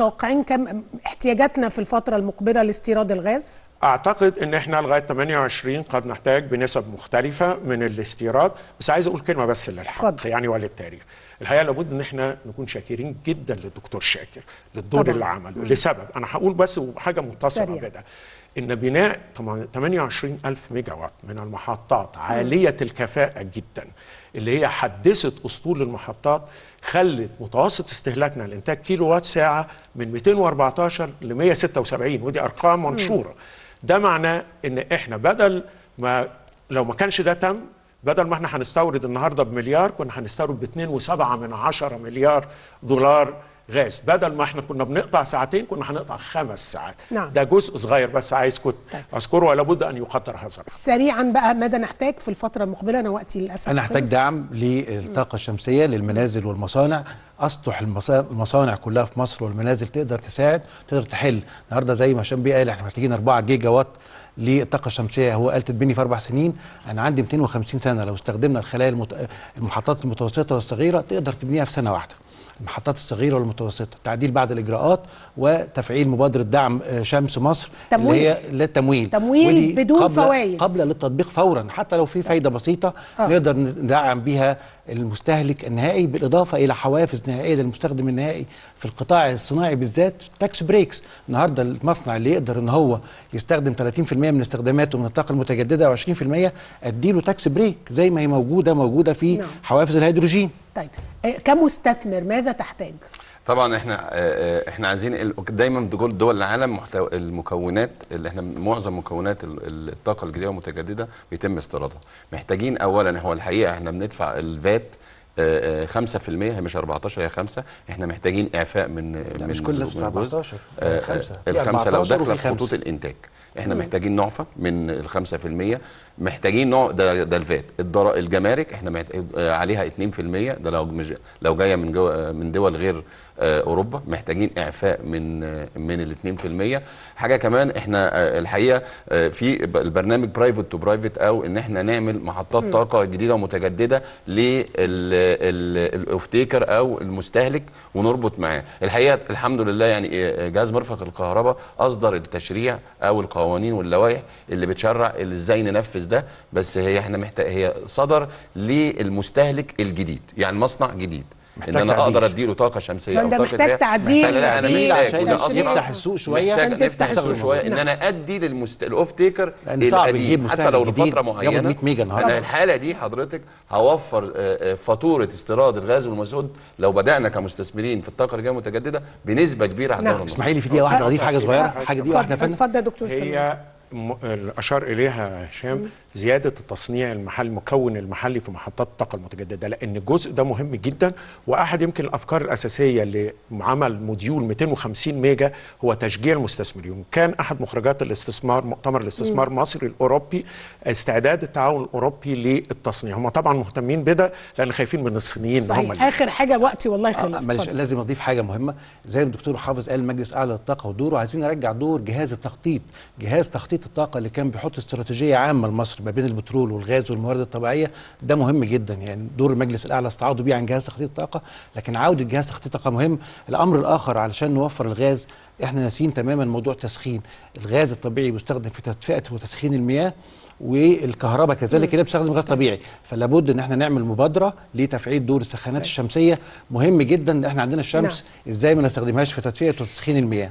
متوقعين كم احتياجاتنا في الفترة المقبلة لاستيراد الغاز؟ اعتقد ان احنا لغايه 28 قد نحتاج بنسب مختلفه من الاستيراد بس عايز اقول كلمه بس للحق فضل. يعني وللتاريخ الحقيقه لابد ان احنا نكون شاكرين جدا للدكتور شاكر للدور طبعا. اللي عمله لسبب انا هقول بس حاجه متصله بده ان بناء 28000 ميجا وات من المحطات عاليه الكفاءه جدا اللي هي حدثت اسطول المحطات خلت متوسط استهلاكنا لانتاج كيلو وات ساعه من 214 ل 176 ودي ارقام منشوره ده معناه ان احنا بدل ما لو ما كانش ده تم بدل ما احنا هنستورد النهارده بمليار كنا هنستورد ب 2.7 من 10 مليار دولار غاز بدل ما احنا كنا بنقطع ساعتين كنا هنقطع خمس ساعات نعم. ده جزء صغير بس عايز كنت طيب. اذكره ولا بد ان يقدر هذا سريعا بقى ماذا نحتاج في الفتره المقبله انا وقتي للاسف انا احتاج دعم للطاقه الشمسيه للمنازل والمصانع اسطح المصانع كلها في مصر والمنازل تقدر تساعد تقدر تحل النهارده زي ما هشام بيه قال احنا محتاجين 4 جيجا وات للطاقه الشمسيه هو قال تتبني في اربع سنين انا عندي 250 سنه لو استخدمنا الخلايا المحطات المتوسطه والصغيره تقدر تبنيها في سنه واحده المحطات الصغيره والمتوسطه تعديل بعض الاجراءات وتفعيل مبادره دعم آه، شمس مصر تمويل. اللي هي للتمويل تمويل بدون قبل فوائد قبل للتطبيق فورا حتى لو في فايده بسيطه آه. نقدر ندعم بيها المستهلك النهائي بالاضافه الى حوافز نهائيه للمستخدم النهائي في القطاع الصناعي بالذات تاكس بريكس النهارده المصنع اللي يقدر ان هو يستخدم 30% من استخداماته من الطاقه المتجدده و20% اديله تاكس بريك زي ما هي موجوده موجوده في نعم. حوافز الهيدروجين طيب آه، كمستثمر ماذا تحتاج؟ طبعا احنا آه، آه، احنا عايزين دايما دول العالم محتو... المكونات اللي احنا معظم مكونات الطاقه الجديده والمتجدده بيتم استيرادها محتاجين اولا هو الحقيقه احنا بندفع الفات 5% هي مش 14 هي 5 احنا محتاجين اعفاء من لا من مش كل 14 5 آه، آه، الخمسه لو يعني دخل في خطوط الانتاج احنا مم. محتاجين نعفى من ال 5% محتاجين نوع ده, ده الفات الجمارك احنا آه، عليها 2% ده لو مش لو جايه من جو من دول غير اوروبا محتاجين اعفاء من من ال 2% حاجه كمان احنا الحقيقه في البرنامج برايفت تو برايفت او ان احنا نعمل محطات طاقه جديده ومتجدده لل الاوفتيكر او المستهلك ونربط معاه الحقيقه الحمد لله يعني آه، آه، جهاز مرفق الكهرباء اصدر التشريع او القوانين واللوائح اللي بتشرع ازاي ننفذ ده بس هي احنا محتاج هي صدر للمستهلك الجديد يعني مصنع جديد ان انا اقدر اديله طاقه شمسيه او طاقه محتاج إيه؟ تعديل لا انا إيه؟ محتاج عشان يفتح السوق شويه عشان تفتح السوق شويه ان انا ادي للاوف تيكر القديم حتى لو لفتره معينه 100 ميجا النهارده انا الحاله دي حضرتك هوفر آه، آه، فاتوره استيراد الغاز والمسود لو بدانا كمستثمرين في الطاقه الرياضيه المتجدده بنسبه كبيره هتضمن اسمحي لي في دقيقه واحده اضيف حاجه صغيره حاجه دي واحده يا اتفضل يا دكتور هي اشار اليها هشام زياده التصنيع المحلي المكون المحلي في محطات الطاقه المتجدده لان الجزء ده مهم جدا واحد يمكن الافكار الاساسيه اللي عمل موديول 250 ميجا هو تشجيع المستثمرين كان احد مخرجات الاستثمار مؤتمر الاستثمار المصري الاوروبي استعداد التعاون الاوروبي للتصنيع هم طبعا مهتمين بده لان خايفين من الصينيين صحيح هم اخر حاجه وقتي والله آه، خلص معلش لازم اضيف حاجه مهمه زي ما الدكتور حافظ قال المجلس الاعلى للطاقه ودوره عايزين نرجع دور جهاز التخطيط جهاز تخطيط الطاقه اللي كان بيحط استراتيجيه عامه لمصر ما بين البترول والغاز والموارد الطبيعيه ده مهم جدا يعني دور المجلس الاعلى استعاضوا بيه عن جهاز تخطيط الطاقه لكن عوده جهاز تخطيط الطاقه مهم الامر الاخر علشان نوفر الغاز احنا ناسيين تماما موضوع تسخين الغاز الطبيعي بيستخدم في تدفئه وتسخين المياه والكهرباء كذلك اللي بتستخدم غاز طبيعي فلابد ان احنا نعمل مبادره لتفعيل دور السخانات طيب. الشمسيه مهم جدا ان احنا عندنا الشمس نعم. ازاي ما نستخدمهاش في تدفئه وتسخين المياه